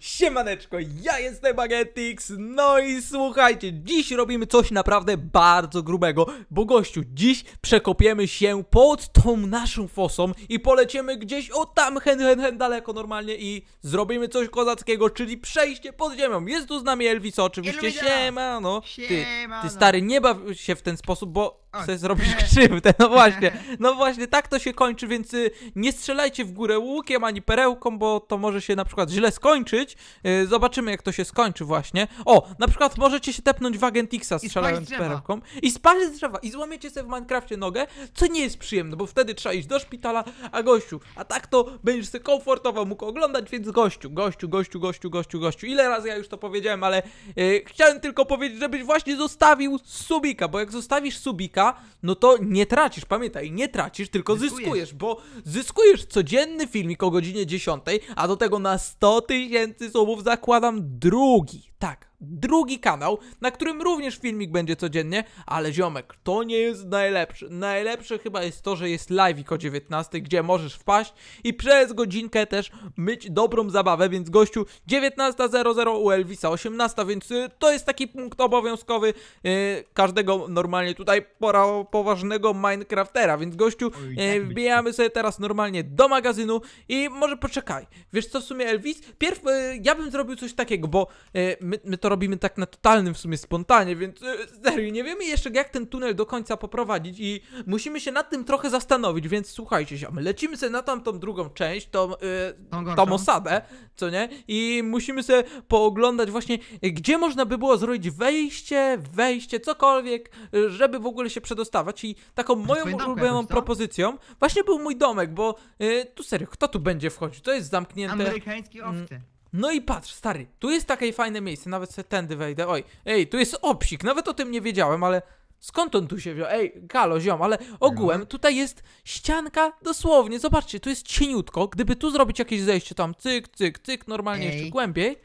Siemaneczko, ja jestem Magetix, no i słuchajcie, dziś robimy coś naprawdę bardzo grubego, bo gościu, dziś przekopiemy się pod tą naszą fosą i poleciemy gdzieś o tam hen hen hen daleko normalnie i zrobimy coś kozackiego, czyli przejście pod ziemią. Jest tu z nami Elvis oczywiście, siema no. Ty, ty stary nie baw się w ten sposób, bo sobie zrobisz krzywdę. No właśnie, no właśnie, tak to się kończy, więc y, nie strzelajcie w górę łukiem ani perełką, bo to może się na przykład źle skończyć. Y, zobaczymy, jak to się skończy właśnie. O, na przykład możecie się tepnąć w Agent X-a strzelając perełką i spalić drzewa i złamiecie sobie w Minecrafcie nogę, co nie jest przyjemne, bo wtedy trzeba iść do szpitala, a gościu, a tak to będziesz sobie komfortowo mógł oglądać, więc gościu, gościu, gościu, gościu, gościu, gościu. Ile razy ja już to powiedziałem, ale yy, chciałem tylko powiedzieć, żebyś właśnie zostawił subika, bo jak zostawisz subika, no to nie tracisz, pamiętaj, nie tracisz, tylko zyskujesz, zyskujesz bo zyskujesz codzienny filmik o godzinie 10, a do tego na 100 tysięcy słów zakładam drugi. Tak, drugi kanał, na którym również filmik będzie codziennie, ale ziomek, to nie jest najlepsze. Najlepsze chyba jest to, że jest live o 19, gdzie możesz wpaść i przez godzinkę też myć dobrą zabawę, więc gościu 19.00 u Elvisa 18, więc y, to jest taki punkt obowiązkowy yy, każdego normalnie tutaj pora, poważnego Minecraftera, więc gościu yy, wbijamy sobie teraz normalnie do magazynu i może poczekaj, wiesz co w sumie Elvis? Pierw yy, ja bym zrobił coś takiego, bo y, my, my to to robimy tak na totalnym w sumie spontanie, więc e, serio, nie wiemy jeszcze jak ten tunel do końca poprowadzić i musimy się nad tym trochę zastanowić, więc słuchajcie się, lecimy sobie na tamtą drugą część, tą, yy, tą osadę, co nie? I musimy sobie pooglądać właśnie, gdzie można by było zrobić wejście, wejście, cokolwiek, żeby w ogóle się przedostawać i taką moją ulubioną tak? propozycją właśnie był mój domek, bo yy, tu serio, kto tu będzie wchodzić? To jest zamknięte... Amerykański owcy. Mm. No i patrz, stary, tu jest takie fajne miejsce, nawet se tędy wejdę. Oj, ej, tu jest obsik, nawet o tym nie wiedziałem, ale skąd on tu się wziął? Ej, galo, ziom, ale ogółem no. tutaj jest ścianka dosłownie, zobaczcie, tu jest cieniutko. Gdyby tu zrobić jakieś zejście tam, cyk, cyk, cyk, normalnie ej. jeszcze głębiej,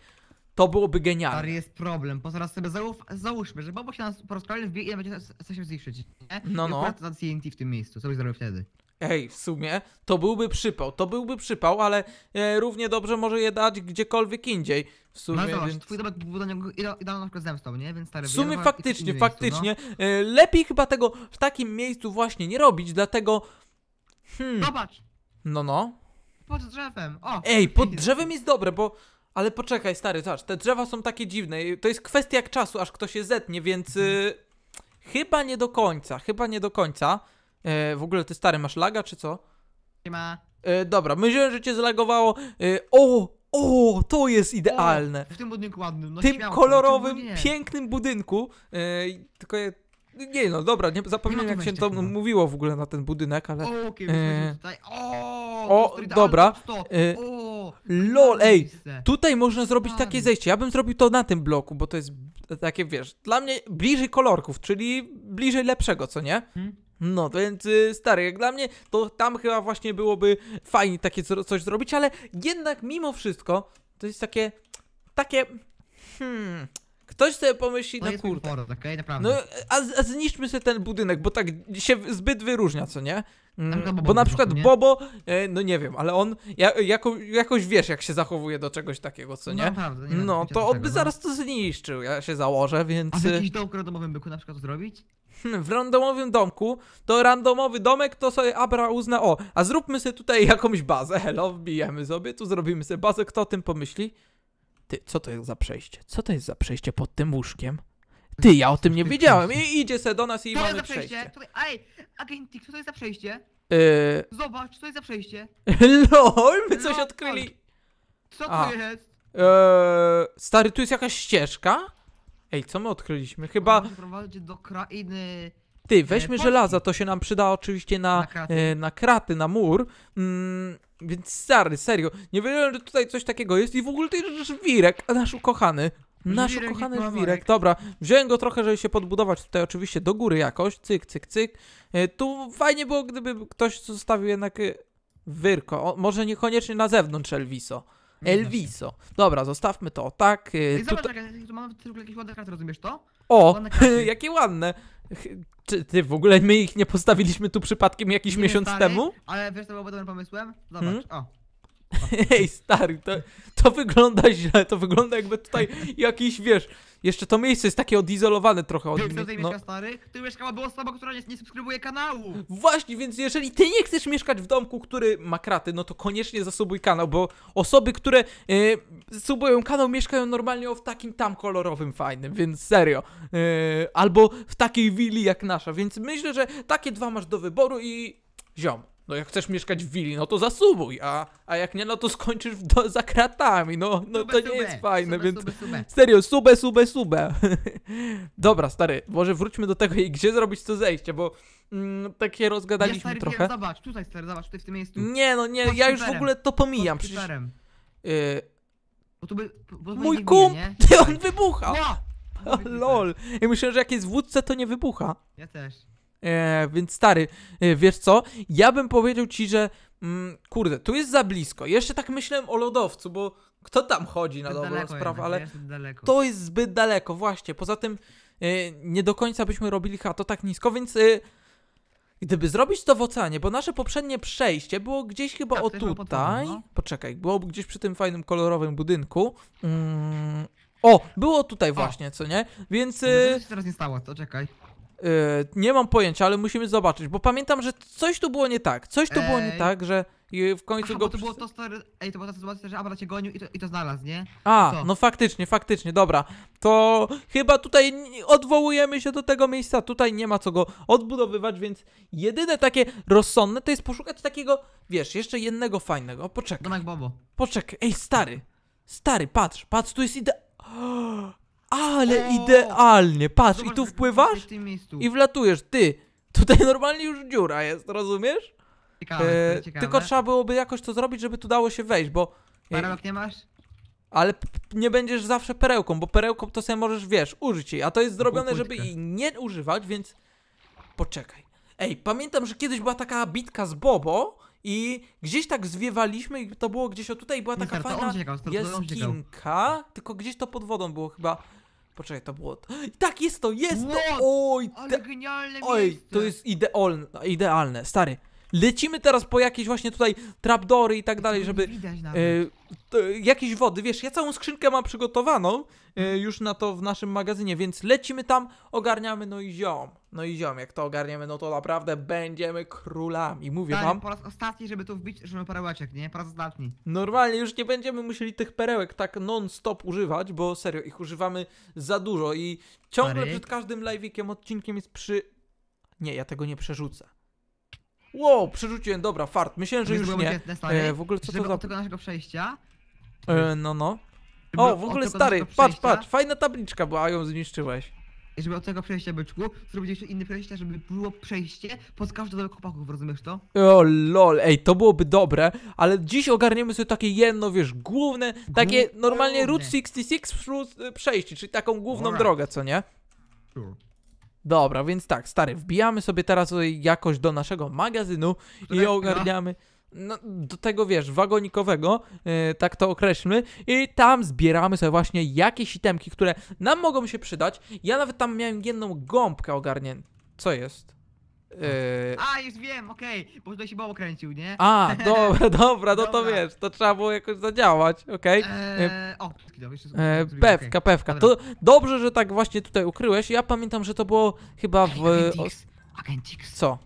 to byłoby genialne. Stary, jest problem, bo zaraz sobie załóż, załóżmy, że babo się nas po raz wbije i będzie coś zniszczyć, nie? No, no. TNT w tym miejscu, co byś zrobił wtedy? Ej, w sumie to byłby przypał, to byłby przypał, ale e, równie dobrze może je dać gdziekolwiek indziej. W sumie, no to, więc... twój domek był do niego idealną na przykład zemstą, nie? Więc stary, w sumie faktycznie, no. faktycznie. E, lepiej chyba tego w takim miejscu właśnie nie robić, dlatego... Hmm. Zobacz! No, no. Pod drzewem, o! Ej, pod drzewem jest dobre, bo... Ale poczekaj, stary, zobacz, te drzewa są takie dziwne. To jest kwestia czasu, aż ktoś się zetnie, więc... E, hmm. Chyba nie do końca, chyba nie do końca. E, w ogóle ty stary, masz laga czy co? Nie ma. E, dobra, myślałem, że cię zlagowało. E, o, o, to jest idealne. O, w tym budynku ładnym. No tym śmiało, kolorowym, pięknym budynku. E, tylko je, nie no, dobra, nie zapomniałem jak się to chyba. mówiło w ogóle na ten budynek, ale... O, okay, e... tutaj. o, o dobra. E... LOL, ej, tutaj można zrobić takie zejście. Ja bym zrobił to na tym bloku, bo to jest takie, wiesz, dla mnie bliżej kolorków, czyli bliżej lepszego, co nie? Hmm? No, więc y, stary, jak dla mnie, to tam chyba właśnie byłoby fajnie takie coś zrobić, ale jednak mimo wszystko to jest takie, takie, hmm, Ktoś sobie pomyśli, no kurde. Horror, okay? Tak, naprawdę. No, a, a zniszczmy sobie ten budynek, bo tak się zbyt wyróżnia, co nie? Mm, tak, no, bo na przykład Bobo, e, no nie wiem, ale on ja, jako, jakoś wiesz, jak się zachowuje do czegoś takiego, co no, nie? No, naprawdę, nie no to on by no. zaraz to zniszczył, ja się założę, więc. A y, jakiś dołk randomowym byku na przykład zrobić? Hmm, w randomowym domku, to randomowy domek to sobie Abra uzna, o, a zróbmy sobie tutaj jakąś bazę, hello, wbijemy sobie, tu zrobimy sobie bazę, kto o tym pomyśli? Ty, co to jest za przejście? Co to jest za przejście pod tym łóżkiem? Ty, ja o tym nie wiedziałem i idzie se do nas i co mamy jest przejście. przejście. Tutaj, ej, agentik, co to jest za przejście? Yy... Zobacz, co to jest za przejście. LOL, my coś odkryli. Co to A. jest? Eee, stary, tu jest jakaś ścieżka? Ej, co my odkryliśmy? Chyba... Może prowadzić do krainy... Ty, weźmy e, Polski. żelaza, to się nam przyda oczywiście na, na, kraty. E, na kraty, na mur. Mm, więc stary, serio, nie wiedziałem, że tutaj coś takiego jest i w ogóle to jest żwirek, nasz ukochany. Nasz żwirek ukochany żwirek, dobra. Wziąłem go trochę, żeby się podbudować tutaj oczywiście do góry jakoś, cyk, cyk, cyk. E, tu fajnie było, gdyby ktoś zostawił jednak e, wyrko, o, może niekoniecznie na zewnątrz Elviso. Elviso. Dobra, zostawmy to, tak? I y, zobacz, tutaj... jak, tu mamy tylko jakieś ładne karty, rozumiesz to? O, ładne jakie ładne. Czy ty w ogóle my ich nie postawiliśmy tu przypadkiem jakiś nie miesiąc stary, temu? Ale wiesz, to było dobrym pomysłem? Zobacz, hmm? o. Ej, stary, to, to wygląda źle, to wygląda jakby tutaj jakiś, wiesz, jeszcze to miejsce jest takie odizolowane trochę od... Wiesz, kto tutaj no. stary? ty mieszkała była osoba, która nie, nie subskrybuje kanału! Właśnie, więc jeżeli ty nie chcesz mieszkać w domku, który ma kraty, no to koniecznie zasubuj kanał, bo osoby, które yy, e, subują kanał, mieszkają normalnie w takim tam kolorowym fajnym, więc serio. E, albo w takiej willi jak nasza, więc myślę, że takie dwa masz do wyboru i... Ziom, no jak chcesz mieszkać w willi, no to zasubuj, a, a jak nie, no to skończysz do, za kratami, no, no sube, to nie sube. jest fajne, sube, więc... Sube, sube. Serio, subę, subę, subę. Dobra, stary, może wróćmy do tego i gdzie zrobić to zejście, bo mm, takie rozgadaliśmy ja, stary, trochę. Wiem, zobacz, tutaj stary, zobacz, tutaj w tym miejscu. Nie, no nie, ja już w ogóle to pomijam, przecież... Y... Bo by, bo Mój kum, ty, on wybucha! No! Lol, ja myślę, że jak jest w wódce, to nie wybucha. Ja też. E, więc stary, e, wiesz co? Ja bym powiedział ci, że mm, kurde, tu jest za blisko. Jeszcze tak myślałem o lodowcu, bo kto tam chodzi na dobrą sprawę, ale to jest zbyt daleko, właśnie. Poza tym e, nie do końca byśmy robili to tak nisko, więc e, gdyby zrobić to w oceanie, bo nasze poprzednie przejście było gdzieś chyba tak, o tutaj. No. Poczekaj, było gdzieś przy tym fajnym kolorowym budynku. Mm. O, było tutaj właśnie, o. co nie? Więc. No, to się teraz nie stało, to czekaj. Yy, nie mam pojęcia, ale musimy zobaczyć, bo pamiętam, że coś tu było nie tak. Coś tu było nie tak, że w końcu Aha, go... bo to było to, stary... Ej, to była ta sytuacja, że Abra cię gonił i to, i to znalazł, nie? A, Co? no faktycznie, faktycznie, dobra. To chyba tutaj odwołujemy się do tego miejsca, tutaj nie ma co go odbudowywać, więc jedyne takie rozsądne to jest poszukać takiego, wiesz, jeszcze jednego fajnego. Poczekaj, Domek Bobo. poczekaj. Ej, stary, stary, patrz, patrz, tu jest ide... Ale idealnie, patrz, i tu wpływasz i wlatujesz, ty. Tutaj normalnie już dziura jest, rozumiesz? Ciekawe, E, ciekawe. tylko trzeba byłoby jakoś to zrobić, żeby tu dało się wejść, bo... e, nie masz? Ale nie będziesz zawsze perełką, bo perełką to sobie możesz, wiesz, użyć jej, a to jest no, zrobione, żeby jej nie używać, więc poczekaj. Ej, pamiętam, że kiedyś była taka bitka z Bobo i gdzieś tak zwiewaliśmy i to było gdzieś o tutaj była taka Mister, to fajna uciekał, to- jaskinka, tylko gdzieś to pod wodą było chyba. Poczekaj, to było. Tak, jest to, jest to! Oj, Ale te... genialne Oj, miejsce. to jest idealne, idealne, stary lecimy teraz po jakieś właśnie tutaj trapdory i tak dalej, żeby e, jakieś wody, wiesz, ja całą skrzynkę mam przygotowaną e, już na to w naszym magazynie, więc lecimy tam, ogarniamy, no i ziom, no i ziom, jak to ogarniemy, no to naprawdę będziemy królami, mówię Dalej, wam. po raz ostatni, żeby tu wbić, żeby parę nie? Po raz ostatni. Normalnie już nie będziemy musieli tych perełek tak non-stop używać, bo serio, ich używamy za dużo i ciągle przed każdym live'ikiem, odcinkiem jest przy... Nie, ja tego nie przerzucę. Wow, przerzuciłem, dobra, fart. Myślałem, że już nie. E, w ogóle co to za... tego naszego przejścia? E, no, no. O, w ogóle stary, patrz, patrz, fajna tabliczka była, a ją zniszczyłeś. Żeby od tego przejścia byczku zrobić jeszcze inne przejście, żeby było przejście pod każdą do kopaków rozumiesz to? O lol, ej, to byłoby dobre, ale dziś ogarniemy sobie takie jedno, wiesz, główne, takie normalnie Route 66 y, przejście, czyli taką główną Alright. drogę, co nie? Sure. Dobra, więc tak, stary, wbijamy sobie teraz jakoś do naszego magazynu Które i ogarniamy. No, do tego wiesz, wagonikowego, yy, tak to określmy, i tam zbieramy sobie właśnie jakieś itemki, które nam mogą się przydać. Ja nawet tam miałem jedną gąbkę ogarnię. Co jest? Yy. A, już wiem, okej, bo tutaj się bało kręcił, nie? A, dobra, dobra, no to wiesz, to trzeba było jakoś zadziałać, okej? Eee, o, eee, Pewka, pewka. To dobrze, że tak właśnie tutaj ukryłeś. Ja pamiętam, że to było chyba w. o- Agentix, Agentix, Co?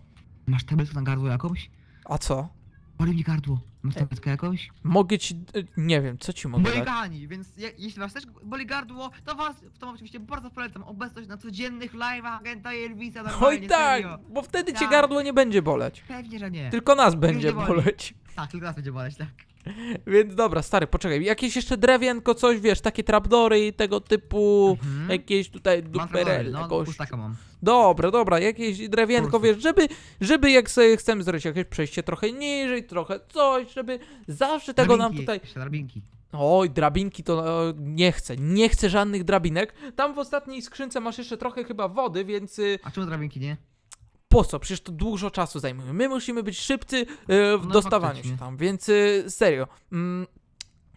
masz tablet na gardło jakąś? A co? Boli mi gardło. Masz e, tabletkę jakoś? Mogę ci... E, nie wiem, co ci mogę Moi dać? więc je, jeśli was też boli gardło, to was to tym oczywiście bardzo polecam obecność na codziennych live'ach agenta Elvisa Oj tak, serio. bo wtedy tak. cię gardło nie będzie boleć. Pewnie, że nie. Tylko nas będzie boleć. Tak, tylko nas będzie boleć, tak. Więc dobra, stary, poczekaj. Jakieś jeszcze drewienko, coś, wiesz, takie trapdory tego typu, mhm. jakieś tutaj dupery, no, taką. mam. Dobra, dobra, jakieś drewienko, wiesz, żeby, żeby jak sobie chcemy zrobić jakieś przejście trochę niżej, trochę coś, żeby zawsze tego drabinki, nam tutaj... Drabinki. Oj, drabinki to o, nie chcę, nie chcę żadnych drabinek. Tam w ostatniej skrzynce masz jeszcze trochę chyba wody, więc... Y, A czemu drabinki nie? po co? Przecież to dużo czasu zajmuje. My musimy być szybcy y, w no, no, dostawaniu faktycznie. się tam, więc y, serio. Mm,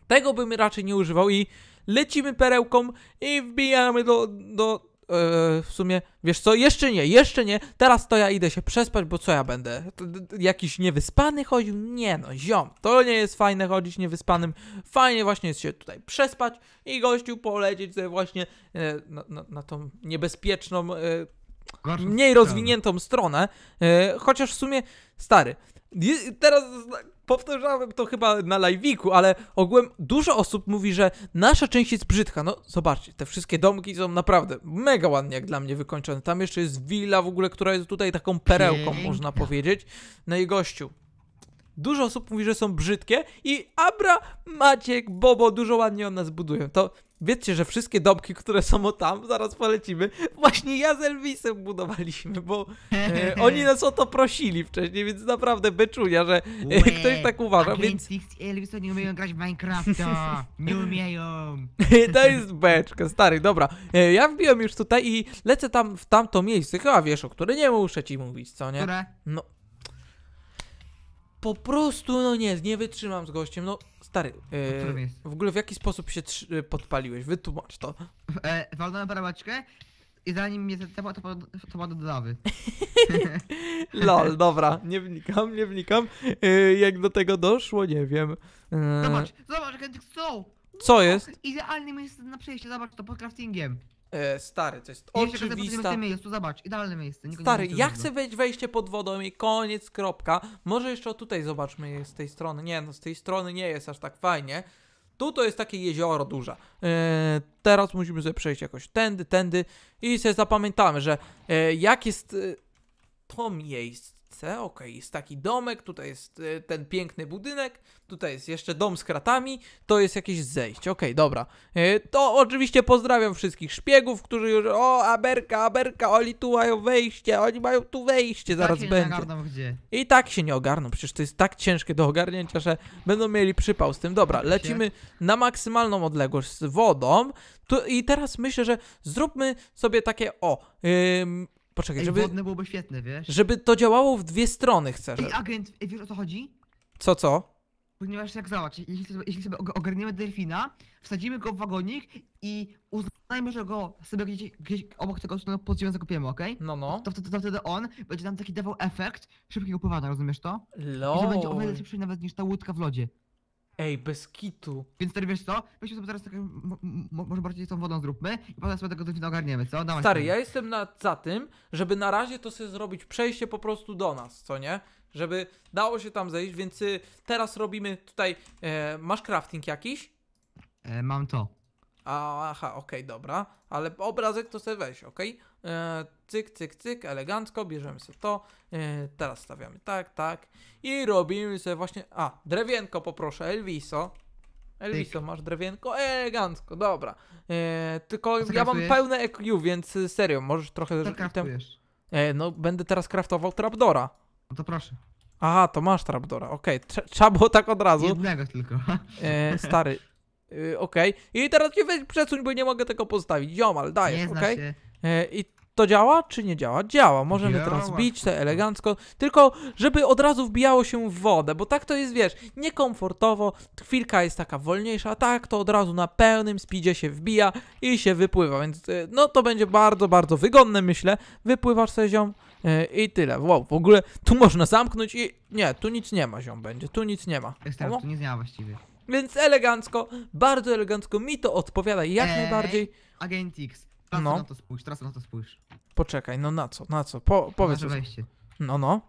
tego bym raczej nie używał i lecimy perełką i wbijamy do, do w sumie, wiesz co, jeszcze nie, jeszcze nie, teraz to ja idę się przespać, bo co ja będę, jakiś niewyspany chodził? Nie no, ziom, to nie jest fajne chodzić niewyspanym, fajnie właśnie jest się tutaj przespać i gościu polecieć sobie właśnie e, na, na, na tą niebezpieczną, e, mniej rozwiniętą stronę, e, chociaż w sumie, stary, teraz powtarzałem to chyba na live'iku, ale ogółem dużo osób mówi, że nasza część jest brzydka. No zobaczcie, te wszystkie domki są naprawdę mega ładnie jak dla mnie wykończone. Tam jeszcze jest willa w ogóle, która jest tutaj taką perełką, można powiedzieć. No i gościu, Dużo osób mówi, że są brzydkie i Abra, Maciek, Bobo dużo ładnie o nas budują. To wiecie, że wszystkie domki, które są tam, zaraz polecimy, właśnie ja z Elvisem budowaliśmy, bo e, oni nas o to prosili wcześniej, więc naprawdę beczunia, że e, ktoś tak uważa, więc... Elvisa nie umieją grać w Minecrafta, nie umieją. to jest beczka, stary, dobra. E, ja wbiłem już tutaj i lecę tam w tamto miejsce, chyba wiesz, o które nie muszę ci mówić, co nie? Które? No, po prostu, no nie, nie wytrzymam z gościem, no stary, w e, ogóle w jaki sposób się e, podpaliłeś, wytłumacz to. E, walnąłem barabaczkę i zanim mnie temat, to, to padło do lawy. Lol, dobra, nie wnikam, nie wnikam, e, jak do tego doszło, nie wiem. Yy... Zobacz, zobacz, jak Co jest? Idealnym jest na przejście, zobacz to pod craftingiem. E, stary, to jest oczywista... miejscu, zobacz, idealne miejsce. Nikogo stary, ja chcę wejść wejście pod wodą i koniec, kropka. Może jeszcze tutaj zobaczmy z tej strony. Nie, no z tej strony nie jest aż tak fajnie. Tu to jest takie jezioro duże. E, teraz musimy sobie przejść jakoś tędy, tędy i sobie zapamiętamy, że e, jak jest e, to miejsce, granicę. Okej, okay, jest taki domek, tutaj jest e, ten piękny budynek, tutaj jest jeszcze dom z kratami, to jest jakieś zejście. Okej, okay, dobra. E, to oczywiście pozdrawiam wszystkich szpiegów, którzy już o, Aberka, Aberka, oni tu mają wejście, oni mają tu wejście, zaraz tak będzie. I tak się nie ogarną, przecież to jest tak ciężkie do ogarnięcia, że będą mieli przypał z tym. Dobra, tak lecimy na maksymalną odległość z wodą. I teraz myślę, że zróbmy sobie takie o... Ym, poczekaj, Ej, żeby... wodne byłoby świetne, wiesz? Żeby to działało w dwie strony, chcesz Ej, agent, wiesz o co chodzi? Co, co? Ponieważ jak zobacz, jeśli sobie, jeśli sobie ogarniemy delfina, wsadzimy go w wagonik i uznajmy, że go sobie gdzieś, gdzieś obok tego tunelu pod ziemią zakupiemy, okej? No, no. To, to, to, to wtedy on będzie nam taki dawał efekt szybkiego pływania, rozumiesz to? Lol. I to będzie o wiele szybszy nawet niż ta łódka w lodzie. Ej, bez kitu. Więc teraz wiesz co? Weźmy sobie teraz taką, może bardziej tą wodą zróbmy i potem sobie tego delfina ogarniemy, co? Dawaj stary, ja jestem na, za tym, żeby na razie to sobie zrobić przejście po prostu do nas, co nie? Żeby dało się tam zejść, więc y, teraz robimy tutaj, e, masz crafting jakiś? E, mam to. Aha, okej, okay, dobra, ale obrazek to sobie weź, ok? E, cyk, cyk, cyk, elegancko, bierzemy sobie to, e, teraz stawiamy tak, tak i robimy sobie właśnie, a, drewienko poproszę, Elviso, Elviso, masz drewienko? Elegancko, dobra. E, tylko ja mam pełne EQ, więc e, serio, możesz trochę... Co E, no, będę teraz kraftował Trapdora. No to proszę. Aha, to masz Trapdora, okej, okay. trzeba było tak od razu. Jednego tylko. E, stary, Yy, okej. Okay. I teraz się przesuń, bo nie mogę tego postawić. Ziomal, dajesz, okej? Okay? Yy, I to działa, czy nie działa? Działa. Możemy działa. teraz bić te elegancko, tylko żeby od razu wbijało się w wodę, bo tak to jest, wiesz, niekomfortowo, chwilka jest taka wolniejsza, a tak to od razu na pełnym speedzie się wbija i się wypływa, więc yy, no to będzie bardzo, bardzo wygodne, myślę. Wypływasz sobie ziom, i tyle. Wow, w ogóle tu można zamknąć i... Nie, tu nic nie ma ziom będzie, tu nic nie ma. Ekstra, tu nic nie ma właściwie. Więc elegancko, bardzo elegancko mi to odpowiada jak Ej, najbardziej. Agent X, teraz no. na to spójrz, teraz na to spójrz. Poczekaj, no na co, na co? Po, powiedz. Wejście. No, no.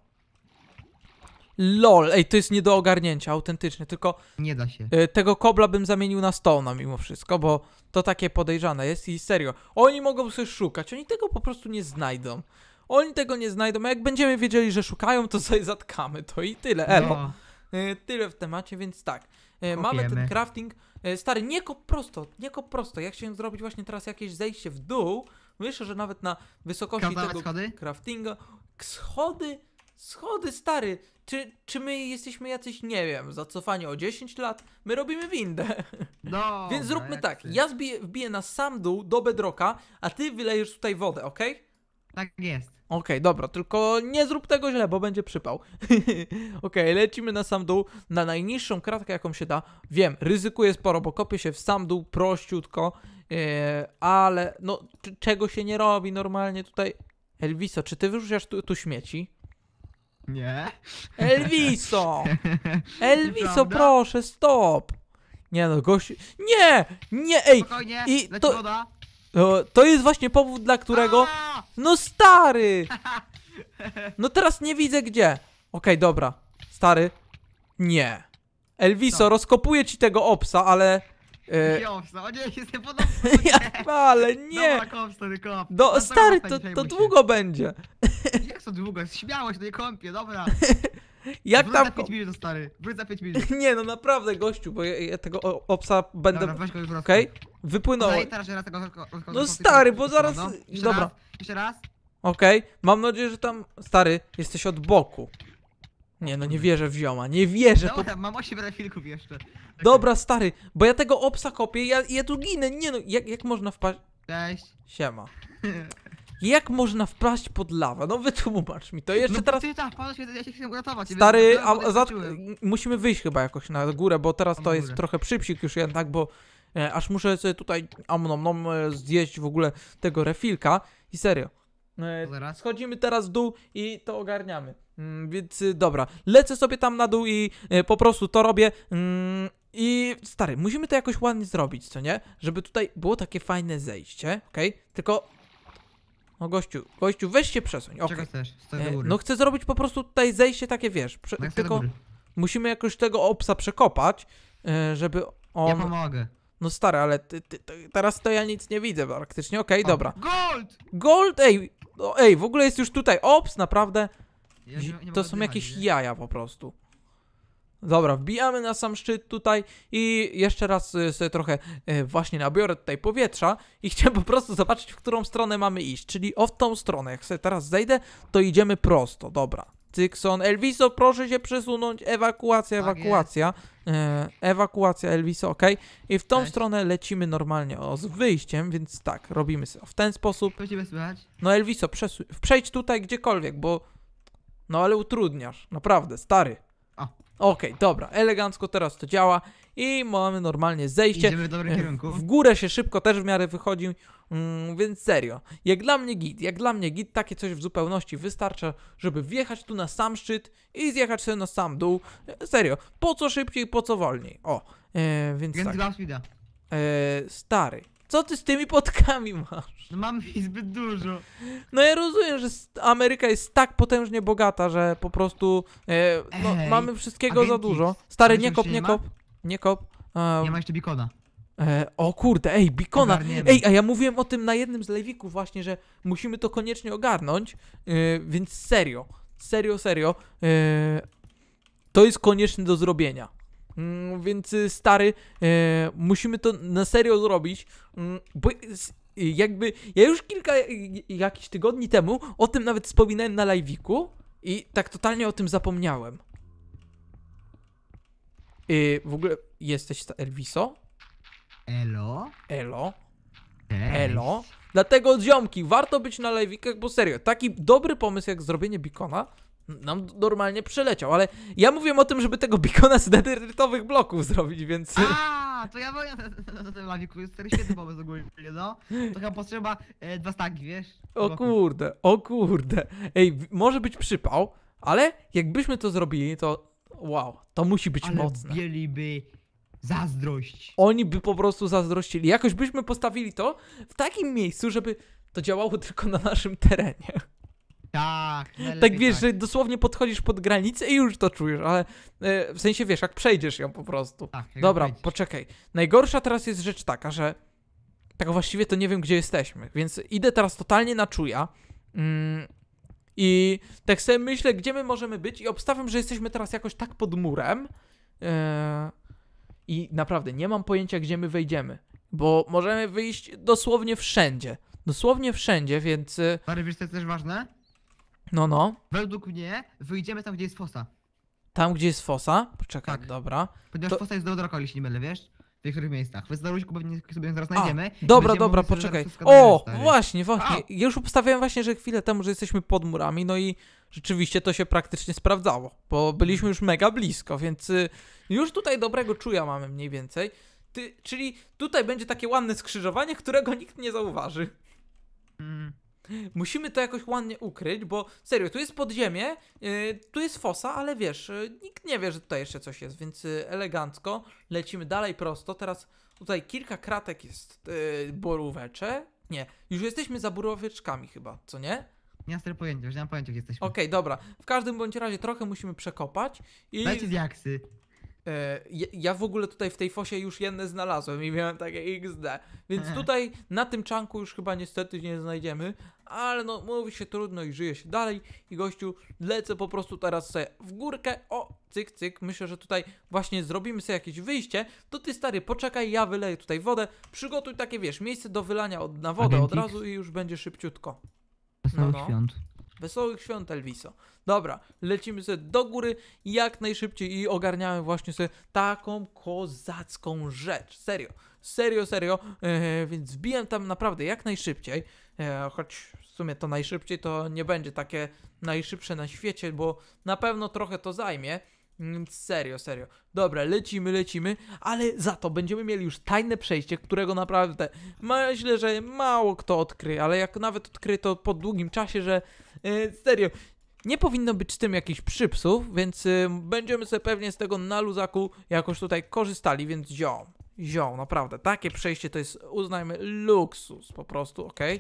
LOL, ej, to jest nie do ogarnięcia, autentycznie, tylko... Nie da się. Y, tego kobla bym zamienił na Stone'a mimo wszystko, bo to takie podejrzane jest i serio. Oni mogą sobie szukać, oni tego po prostu nie znajdą. Oni tego nie znajdą, a jak będziemy wiedzieli, że szukają, to sobie zatkamy to i tyle, elo. No. Y, tyle w temacie, więc tak. E, mamy ten crafting. E, stary, nie kop prosto, nie kop prosto. Ja chciałem zrobić właśnie teraz jakieś zejście w dół. Myślę, że nawet na wysokości Kawałek tego schody? craftinga. Schody, schody, stary. Czy, czy my jesteśmy jacyś, nie wiem, zacofani o 10 lat? My robimy windę. No. Więc zróbmy tak. Ty. Ja wbiję na sam dół do bedroka, a ty wylejesz tutaj wodę, ok? Tak jest. Okej, okay, dobra, tylko nie zrób tego źle, bo będzie przypał. Okej, okay, lecimy na sam dół, na najniższą kratkę, jaką się da. Wiem, ryzykuję sporo, bo kopię się w sam dół prościutko, yy, ale no, czego się nie robi normalnie tutaj. Elviso, czy ty wyrzucasz tu, tu śmieci? Nie. Elviso! Elviso, proszę, stop! Nie no, gościu... Nie! Nie, ej! Spokojnie, I to... woda. No, to jest właśnie powód, dla którego... No stary! No teraz nie widzę gdzie. Okej, okay, dobra. Stary. Nie. Elviso, rozkopuję ci tego opsa, ale... Yy... E, Jowsa, nie, jestem podobny. ale nie. No, do, no, stary, to, to długo będzie. Jak to długo? Śmiałeś do tej kąpie, dobra. Jak Wróć tam... za 5 minut, stary. Wróć za 5 minut. nie, no naprawdę, gościu, bo ja, ja tego opsa będę... Dobra, weź go okay? Wypłynąłem. teraz raz tego No stary, bo zaraz... No, no. Jeszcze Dobra. Raz, jeszcze raz. Okej, okay. mam nadzieję, że tam... Stary, jesteś od boku. Nie, no nie wierzę w zioma, nie wierzę. Dobra, to... mam 8 refilków jeszcze. Dobra, stary, bo ja tego obsa kopię i ja, ja tu ginę. Nie no, jak, jak można wpaść... Cześć. Siema. Jak można wpaść pod lawę? No wytłumacz mi to jeszcze no, teraz. Ty, tak, pan ja się chcę uratować. Stary, a, za... musimy wyjść chyba jakoś na górę, bo teraz to jest trochę przypsik już jednak, bo E, aż muszę sobie tutaj omnom nom e, zjeść w ogóle tego refilka i serio. E, schodzimy teraz w dół i to ogarniamy. Mm, więc y, dobra, lecę sobie tam na dół i y, po prostu to robię. Mm, I stary, musimy to jakoś ładnie zrobić, co nie? Żeby tutaj było takie fajne zejście, okej? Okay? Tylko O gościu, gościu, weź się przesuń. Okay. Czego chcesz? E, no chcę zrobić po prostu tutaj zejście takie, wiesz, prze, no tylko musimy jakoś tego obsa przekopać, e, żeby on... Ja pomogę. No stary, ale ty, ty, ty, teraz to ja nic nie widzę praktycznie. Okej, okay, dobra. Gold! Gold, ej! No, ej, w ogóle jest już tutaj. Ops, naprawdę. Ja nie, nie to są jakieś nie? jaja po prostu. Dobra, wbijamy na sam szczyt tutaj i jeszcze raz y, sobie trochę y, właśnie nabiorę tutaj powietrza i chciałem po prostu zobaczyć, w którą stronę mamy iść, czyli o w tą stronę. Jak sobie teraz zejdę, to idziemy prosto, dobra. Tykson, Elviso, proszę się przesunąć, ewakuacja, tak ewakuacja. E, ewakuacja Elviso, ok. I w tą Cześć. stronę lecimy normalnie o, z wyjściem, więc tak, robimy sobie w ten sposób. słychać. No Elviso, przejdź tutaj gdziekolwiek, bo... No ale utrudniasz, naprawdę, stary. Okej, okay, dobra, elegancko teraz to działa i mamy normalnie zejście. Idziemy w dobrym e, kierunku. W górę się szybko też w miarę wychodzi, mm, więc serio. Jak dla mnie git, jak dla mnie git, takie coś w zupełności wystarcza, żeby wjechać tu na sam szczyt i zjechać sobie na sam dół. E, serio, po co szybciej, po co wolniej. O, e, więc Więc tak. dla E, stary, co ty z tymi podkami masz? No mam ich zbyt dużo. No ja rozumiem, że Ameryka jest tak potężnie bogata, że po prostu e, no, Ej, mamy wszystkiego za dużo. Stary, nie kop, nie kop, nie kop. nie ma jeszcze bikona. E, o kurde, ej, Bikona! Ej, a ja mówiłem o tym na jednym z lewików właśnie, że musimy to koniecznie ogarnąć, e, więc serio, serio, serio, e, to jest konieczne do zrobienia. Mm, więc y, stary, e, musimy to na serio zrobić, mm, bo jakby ja już kilka y, y, jakiś tygodni temu o tym nawet wspominałem na live'iku i tak totalnie o tym zapomniałem. Yy, w ogóle jesteś Elviso? Elo? Elo? Cześć. Elo? Dlatego ziomki, warto być na live'ikach, bo serio, taki dobry pomysł jak zrobienie bikona nam normalnie przeleciał, ale ja mówię o tym, żeby tego bikona z dedyrytowych bloków zrobić, więc... A, to ja powiem na tym lawiku, jest świetny pomysł ogólnie, no. To chyba potrzeba e, dwa stagi, wiesz? O kurde, o kurde. Ej, może być przypał, ale jakbyśmy to zrobili, to wow, to musi być ale mocne. mieliby zazdrość. Oni by po prostu zazdrościli. Jakoś byśmy postawili to w takim miejscu, żeby to działało tylko na naszym terenie. Tak. Tak wiesz, tak. że dosłownie podchodzisz pod granicę i już to czujesz, ale e, w sensie wiesz, jak przejdziesz ją po prostu. Tak, Dobra, przejdziesz. poczekaj. Najgorsza teraz jest rzecz taka, że tak właściwie to nie wiem, gdzie jesteśmy, więc idę teraz totalnie na czuja. Mm, I tak sobie myślę, gdzie my możemy być i obstawiam, że jesteśmy teraz jakoś tak pod murem e, i naprawdę nie mam pojęcia, gdzie my wejdziemy, bo możemy wyjść dosłownie wszędzie. Dosłownie wszędzie, więc... Ale wiesz, to jest też ważne? No, no. Według mnie wyjdziemy tam, gdzie jest fosa. Tam, gdzie jest fosa? Poczekaj, tak. dobra. Ponieważ to... fosa jest do droga, jeśli nie mylę, wiesz? W niektórych miejscach. Więc na luziku pewnie sobie zaraz znajdziemy. dobra, dobra, poczekaj. O, właśnie, właśnie. A. Ja już obstawiałem właśnie, że chwilę temu, że jesteśmy pod murami, no i rzeczywiście to się praktycznie sprawdzało, bo byliśmy już mega blisko, więc y, już tutaj dobrego czuja mamy mniej więcej. Ty, czyli tutaj będzie takie ładne skrzyżowanie, którego nikt nie zauważy. Mm. Musimy to jakoś ładnie ukryć, bo serio, tu jest podziemie, yy, tu jest fosa, ale wiesz, yy, nikt nie wie, że tutaj jeszcze coś jest, więc yy, elegancko lecimy dalej prosto. Teraz tutaj kilka kratek jest yy, Nie, już jesteśmy za boróweczkami chyba, co nie? Nie mam pojęcia, już nie mam pojęcia, gdzie jesteśmy. Okej, dobra. W każdym bądź razie trochę musimy przekopać i... Dajcie jaksy. E, ja w ogóle tutaj w tej fosie już jedne znalazłem i miałem takie XD. Więc mhm. tutaj na tym czanku już chyba niestety nie znajdziemy, ale no mówi się trudno i żyje się dalej. I gościu, lecę po prostu teraz sobie w górkę. O, cyk, cyk. Myślę, że tutaj właśnie zrobimy sobie jakieś wyjście. To ty stary, poczekaj, ja wyleję tutaj wodę. Przygotuj takie, wiesz, miejsce do wylania od, na wodę Agentik. od razu i już będzie szybciutko. No, no. świąt. Wesołych świąt, Elviso. Dobra, lecimy sobie do góry jak najszybciej i ogarniamy właśnie sobie taką kozacką rzecz. Serio, serio, serio. Yy, więc wbijam tam naprawdę jak najszybciej. Yy, choć w sumie to najszybciej to nie będzie takie najszybsze na świecie, bo na pewno trochę to zajmie. Mm, serio, serio. Dobra, lecimy, lecimy, ale za to będziemy mieli już tajne przejście, którego naprawdę myślę, że mało kto odkryje, ale jak nawet odkryje to po długim czasie, że E, serio. Nie powinno być z tym jakichś przypsów, więc y, będziemy sobie pewnie z tego na luzaku jakoś tutaj korzystali, więc ziom. Ziom, naprawdę. Takie przejście to jest, uznajmy, luksus po prostu, ok? E,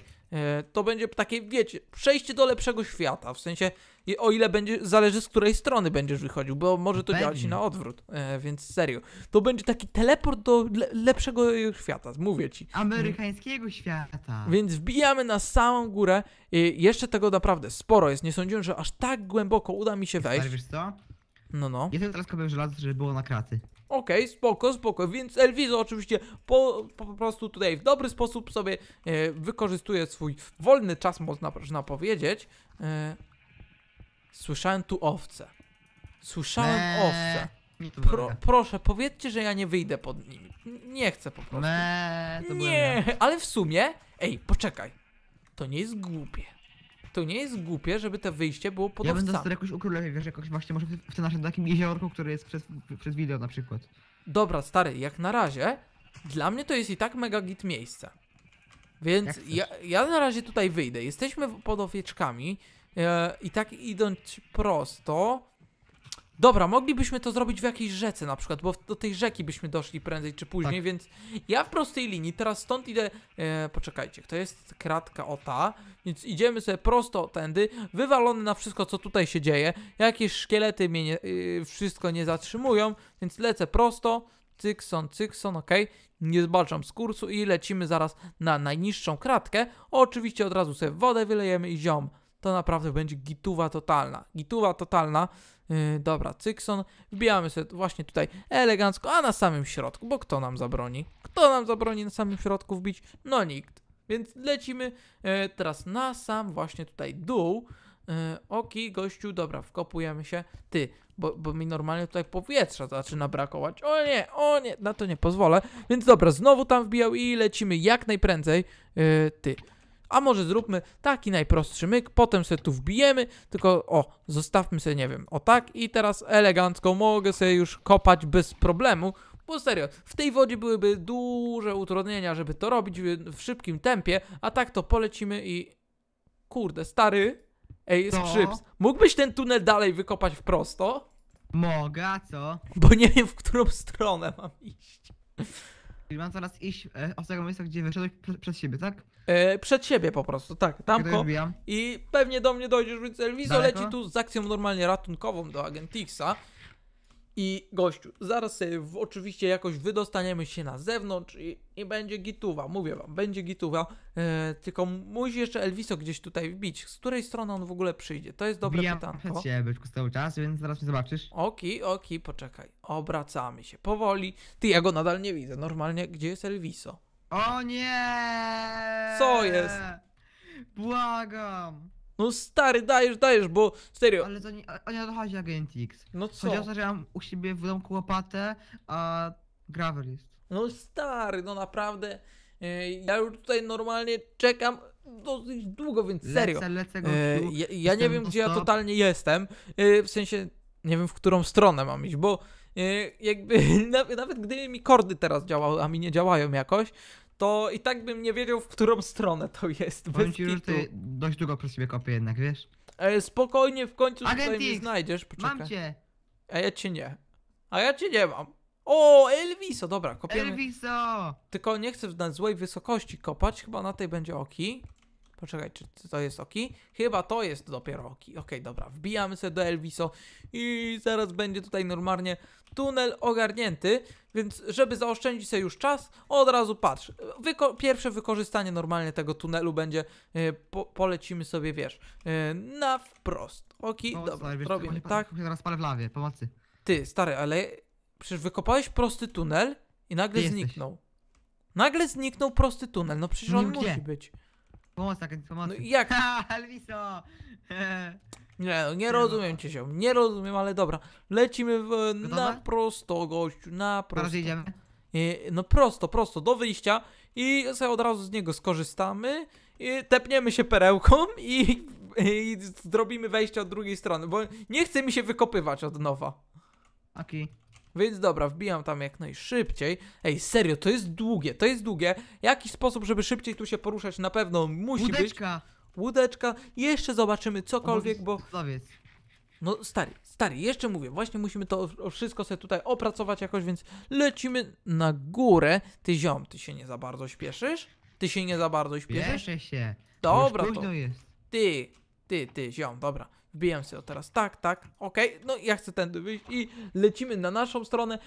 to będzie takie, wiecie, przejście do lepszego świata, w sensie i o ile będzie, zależy z której strony będziesz wychodził, bo może to działać i na odwrót, e, więc serio. To będzie taki teleport do le lepszego e, świata, mówię ci. Amerykańskiego świata. Więc wbijamy na samą górę. i jeszcze tego naprawdę sporo jest. Nie sądziłem, że aż tak głęboko uda mi się jest wejść. Ale wiesz co? No, no. Jestem teraz kawałek żelaza, żeby było na kraty. Okej, okay, spoko, spoko. Więc Elviso oczywiście po, po, po prostu tutaj w dobry sposób sobie e, wykorzystuje swój wolny czas, można, można powiedzieć. E, Słyszałem tu owce. Słyszałem nee, owce. Pro, proszę, powiedzcie, że ja nie wyjdę pod nimi. Nie chcę po prostu. Nee, nie, ale w sumie. Ej, poczekaj. To nie jest głupie. To nie jest głupie, żeby to wyjście było pod Ja owcami. będę jakoś ukrólewie, wiesz, jakoś właśnie może w, tym naszym takim jeziorku, które jest przez, przez wideo na przykład. Dobra, stary, jak na razie, dla mnie to jest i tak mega git miejsce. Więc ja, ja na razie tutaj wyjdę. Jesteśmy pod owieczkami. E, I tak idąc prosto... Dobra, moglibyśmy to zrobić w jakiejś rzece na przykład, bo do tej rzeki byśmy doszli prędzej czy później, tak. więc ja w prostej linii, teraz stąd idę, e, poczekajcie, to jest kratka o ta, więc idziemy sobie prosto tędy, wywalony na wszystko co tutaj się dzieje, jakieś szkielety mnie nie, y, wszystko nie zatrzymują, więc lecę prosto, cykson, cykson, ok, nie zbaczam z kursu i lecimy zaraz na najniższą kratkę, oczywiście od razu sobie wodę wylejemy i ziom, to naprawdę będzie gituwa totalna. Gituwa totalna. Yy, dobra, Cykson. Wbijamy sobie właśnie tutaj elegancko, a na samym środku, bo kto nam zabroni? Kto nam zabroni na samym środku wbić? No nikt. Więc lecimy yy, teraz na sam właśnie tutaj dół. Yy, oki, gościu, dobra, wkopujemy się. Ty, bo, bo mi normalnie tutaj powietrza zaczyna brakować. O nie, o nie, na to nie pozwolę. Więc dobra, znowu tam wbijał i lecimy jak najprędzej. Yy, ty, a może zróbmy taki najprostszy myk, potem sobie tu wbijemy, tylko o, zostawmy sobie, nie wiem, o tak i teraz elegancko mogę sobie już kopać bez problemu, bo serio, w tej wodzie byłyby duże utrudnienia, żeby to robić w szybkim tempie, a tak to polecimy i... Kurde, stary, ej, jest skrzyps, mógłbyś ten tunel dalej wykopać w prosto? Mogę, a co? Bo nie wiem, w którą stronę mam iść. Czyli mam teraz iść e, od tego miejsca, gdzie wyszedłeś pr przed siebie, tak? E, przed siebie po prostu, tak. Tamko. I pewnie do mnie dojdziesz, więc Elviso leci tu z akcją normalnie ratunkową do Agentixa. I gościu, zaraz sobie w, oczywiście jakoś wydostaniemy się na zewnątrz i, i będzie gituwa, mówię wam, będzie gituwa, e, tylko musi jeszcze Elviso gdzieś tutaj wbić. Z której strony on w ogóle przyjdzie? To jest dobre pytanie. pytanko. Ja cię, cały czas, więc zaraz mnie zobaczysz. Oki, oki, poczekaj. Obracamy się powoli. Ty, ja go nadal nie widzę. Normalnie, gdzie jest Elviso? O nie! Co jest? Błagam! No stary, dajesz, dajesz, bo serio. Ale to nie, a nie dochodzi Agent X. No co? Chodzi o to, że ja mam u siebie w domku łopatę, a gravel jest. No stary, no naprawdę. E, ja już tutaj normalnie czekam dosyć długo, więc serio. Lecę, lecę go ja, ja nie wiem, gdzie ja totalnie jestem. E, w sensie, nie wiem, w którą stronę mam iść, bo e, jakby nawet gdyby mi kordy teraz działały, a mi nie działają jakoś, to i tak bym nie wiedział, w którą stronę to jest. Powiem ci, że ty dość długo przez siebie kopię jednak, wiesz? E, spokojnie, w końcu Agent tutaj X. mnie znajdziesz. Poczekaj. Mam cię! A ja cię nie. A ja cię nie mam. O, Elviso, dobra, kopiemy. Elviso! Tylko nie chcę w złej wysokości kopać, chyba na tej będzie oki. Poczekaj, czy to jest oki? Chyba to jest dopiero oki. Okej, okay, dobra, wbijamy sobie do Elviso i zaraz będzie tutaj normalnie tunel ogarnięty, więc żeby zaoszczędzić sobie już czas, od razu patrz. Wyko pierwsze wykorzystanie normalnie tego tunelu będzie, yy, po polecimy sobie, wiesz, yy, na wprost. Oki, Pomoc, no, dobra, robimy tak. Teraz palę w lawie, pomocy. Ty, stary, ale przecież wykopałeś prosty tunel i nagle zniknął. Nagle zniknął prosty tunel, no przecież on Gdzie? musi być. Pomoc, agent pomocy. No jak? Ha, Nie, no, nie rozumiem cię się, nie rozumiem, ale dobra. Lecimy w, na prosto, gościu, na prosto. Teraz idziemy? E, no prosto, prosto, do wyjścia i sobie od razu z niego skorzystamy, tepniemy się perełką i, i zrobimy wejście od drugiej strony, bo nie chce mi się wykopywać od nowa. Okej. Okay. Więc dobra, wbijam tam jak najszybciej. Ej, serio, to jest długie, to jest długie. Jaki sposób, żeby szybciej tu się poruszać na pewno musi Łódeczka. być. Łódeczka. Jeszcze zobaczymy cokolwiek, bo... Zawiec. No stary, stary, jeszcze mówię, właśnie musimy to wszystko sobie tutaj opracować jakoś, więc lecimy na górę. Ty ziom, ty się nie za bardzo śpieszysz? Ty się nie za bardzo śpieszysz? Śpieszę się. Dobra, to... jest. Ty, ty, ty, ziom, dobra. Wbijam się teraz, tak, tak, okej, okay. no ja chcę tędy wyjść i lecimy na naszą stronę,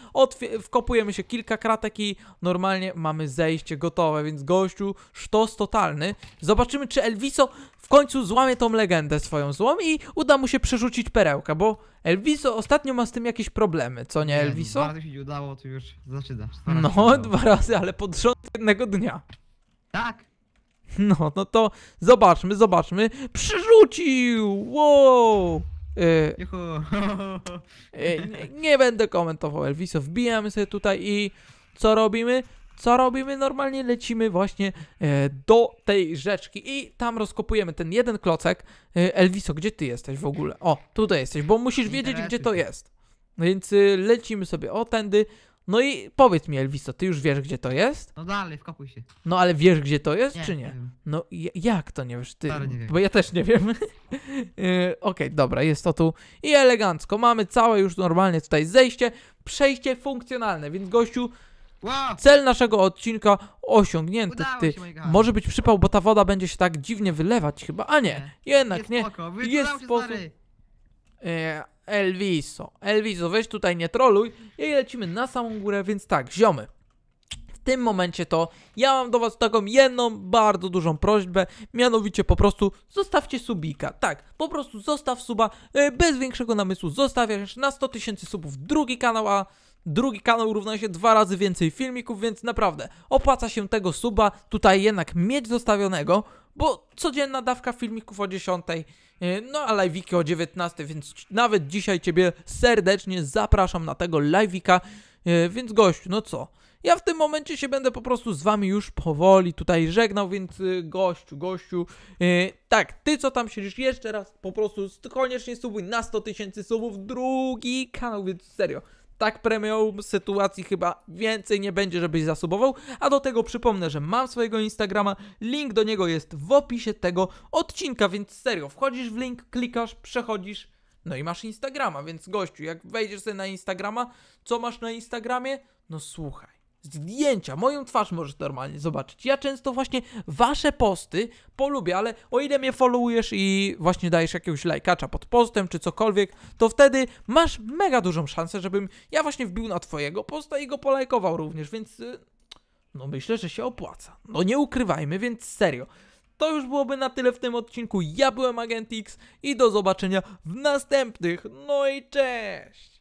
wkopujemy się kilka kratek i normalnie mamy zejście gotowe, więc gościu, sztos totalny. Zobaczymy, czy Elviso w końcu złamie tą legendę swoją złą i uda mu się przerzucić perełkę, bo Elviso ostatnio ma z tym jakieś problemy, co nie, nie Elviso? Dwa razy się udało, to już zaczynasz. No, dwa razy, ale pod rząd jednego dnia. Tak, No, no to zobaczmy, zobaczmy. Przerzucił! Wow! E, e, nie, nie będę komentował Elvisa, wbijamy sobie tutaj i co robimy? Co robimy? Normalnie lecimy właśnie e, do tej rzeczki i tam rozkopujemy ten jeden klocek. E, Elviso, gdzie ty jesteś w ogóle? O, tutaj jesteś, bo musisz wiedzieć, gdzie to jest. Więc e, lecimy sobie o tędy, no i powiedz mi, Elviso, ty już wiesz, gdzie to jest? No dalej, wkopuj się. No ale wiesz, gdzie to jest, nie, czy nie? nie No jak to nie wiesz? Ty, nie bo ja też nie wiem. Y, okej, okay, dobra, jest to tu. I elegancko, mamy całe już normalnie tutaj zejście, przejście funkcjonalne, więc gościu, wow. cel naszego odcinka osiągnięty. Udało ty, się, może być przypał, bo ta woda będzie się tak dziwnie wylewać chyba, a nie, nie. jednak jest nie. Spoko. Jest spoko. Elviso. Elviso, weź tutaj nie troluj i lecimy na samą górę, więc tak, ziomy. W tym momencie to ja mam do was taką jedną bardzo dużą prośbę, mianowicie po prostu zostawcie subika, tak, po prostu zostaw suba, y, bez większego namysłu zostawiasz na 100 tysięcy subów drugi kanał, a drugi kanał równa się dwa razy więcej filmików, więc naprawdę opłaca się tego suba tutaj jednak mieć zostawionego, bo codzienna dawka filmików o 10 E, no a live'iki o 19, więc nawet dzisiaj Ciebie serdecznie zapraszam na tego live'ika. E, więc gościu, no co? Ja w tym momencie się będę po prostu z wami już powoli tutaj żegnał, więc e, gościu, gościu, tak, ty co tam siedzisz jeszcze raz, po prostu koniecznie subuj na 100 tysięcy subów drugi kanał, więc serio, tak premium sytuacji chyba więcej nie będzie, żebyś zasubował. A do tego przypomnę, że mam swojego Instagrama, link do niego jest w opisie tego odcinka, więc serio, wchodzisz w link, klikasz, przechodzisz, no i masz Instagrama, więc gościu, jak wejdziesz sobie na Instagrama, co masz na Instagramie? No słuchaj zdjęcia, moją twarz możesz normalnie zobaczyć. Ja często właśnie wasze posty polubię, ale o ile mnie followujesz i właśnie dajesz jakiegoś lajkacza pod postem czy cokolwiek, to wtedy masz mega dużą szansę, żebym ja właśnie wbił na twojego posta i go polajkował również, więc y, no myślę, że się opłaca. No nie ukrywajmy, więc serio. To już byłoby na tyle w tym odcinku. Ja byłem Agent X i do zobaczenia w następnych. No i cześć!